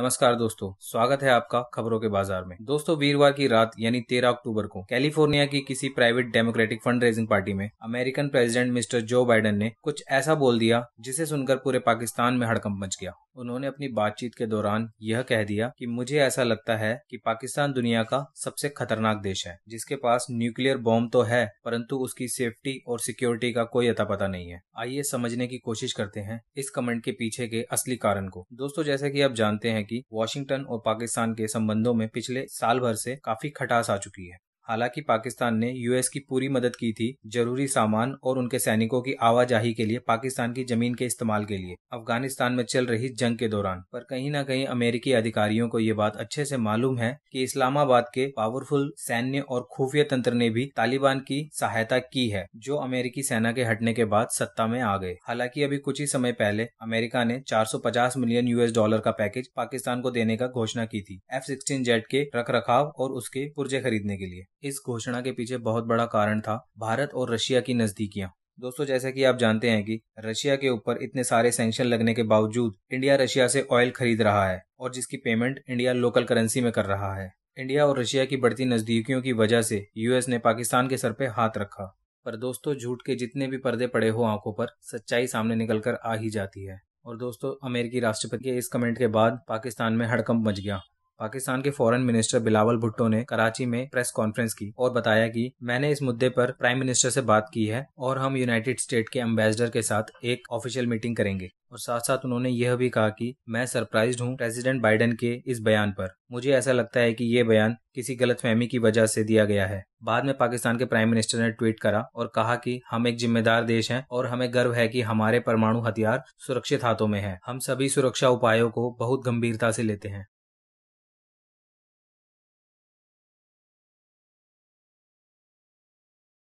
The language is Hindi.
नमस्कार दोस्तों स्वागत है आपका खबरों के बाजार में दोस्तों वीरवार की रात यानी 13 अक्टूबर को कैलिफोर्निया की किसी private Democratic fund raising party में American president mister Joe Biden ने कुछ ऐसा बोल दिया जिसे सुनकर पूरे पाकिस्तान में हड़कंप मच गया उन्होंने अपनी बातचीत के दौरान यह कह दिया कि मुझे ऐसा लगता है कि पाकिस्तान दुनिया का सबसे खतरनाक देश है जिसके पास न्यूक्लियर बॉम्ब तो है परंतु उसकी सेफ्टी और सिक्योरिटी का कोई अता पता नहीं है आइए समझने की कोशिश करते हैं इस कमेंट के पीछे के असली कारण को दोस्तों जैसे की आप जानते हैं हैं कि वॉशिंगटन और पाकिस्तान के संबंधों में पिछले साल भर से काफी खटास आ चुकी है हालांकि पाकिस्तान ने यूएस की पूरी मदद की थी जरूरी सामान और उनके सैनिकों की आवाजाही के लिए पाकिस्तान की जमीन के इस्तेमाल के लिए अफगानिस्तान में चल रही जंग के दौरान पर कहीं न कहीं अमेरिकी अधिकारियों को ये बात अच्छे से मालूम है कि इस्लामाबाद के पावरफुल सैन्य और खुफिया तंत्र ने भी तालिबान की सहायता की है जो अमेरिकी सेना के हटने के बाद सत्ता में आ गए हालांकि अभी कुछ ही समय पहले अमेरिका ने 450 मिलियन यूएस डॉलर का पैकेज पाकिस्तान को देने का घोषणा की थी एफ सिक्सटीन जेट के रख रखाव और उसके पुर्जे खरीदने के लिए इस घोषणा के पीछे बहुत बड़ा कारण था भारत और रशिया की नजदीकियां दोस्तों जैसा कि आप जानते हैं कि रशिया के ऊपर इतने सारे सेंक्शन लगने के बावजूद इंडिया रशिया से ऑयल खरीद रहा है और जिसकी पेमेंट इंडिया लोकल करेंसी में कर रहा है इंडिया और रशिया की बढ़ती नजदीकियों की वजह से यूएस ने पाकिस्तान के सर पे हाथ रखा पर दोस्तों झूठ के जितने भी पर्दे पड़े हो आंखों पर सच्चाई सामने निकल कर आ ही जाती है और दोस्तों अमेरिकी राष्ट्रपति के इस कमेंट के बाद पाकिस्तान में हड़कंप मच गया पाकिस्तान के फॉरेन मिनिस्टर बिलावल भुट्टो ने कराची में प्रेस कॉन्फ्रेंस की और बताया कि मैंने इस मुद्दे पर प्राइम मिनिस्टर से बात की है और हम यूनाइटेड स्टेट के एम्बेसडर के साथ एक ऑफिशियल मीटिंग करेंगे और साथ साथ उन्होंने यह भी कहा कि मैं सरप्राइज हूं प्रेसिडेंट बाइडेन के इस बयान पर मुझे ऐसा लगता है कि ये बयान किसी गलतफहमी की वजह से दिया गया है बाद में पाकिस्तान के प्राइम मिनिस्टर ने ट्वीट करा और कहा कि हम एक जिम्मेदार देश हैं और हमें गर्व है कि हमारे परमाणु हथियार सुरक्षित हाथों में है हम सभी सुरक्षा उपायों को बहुत गंभीरता से लेते हैं